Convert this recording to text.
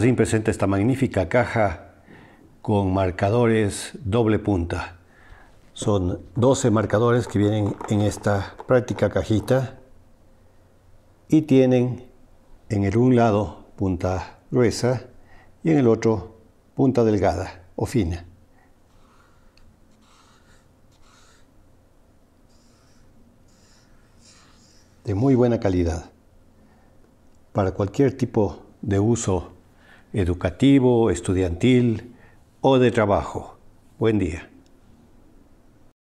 sin presenta esta magnífica caja con marcadores doble punta. Son 12 marcadores que vienen en esta práctica cajita y tienen en el un lado punta gruesa y en el otro punta delgada o fina. De muy buena calidad. Para cualquier tipo de uso educativo, estudiantil o de trabajo. Buen día.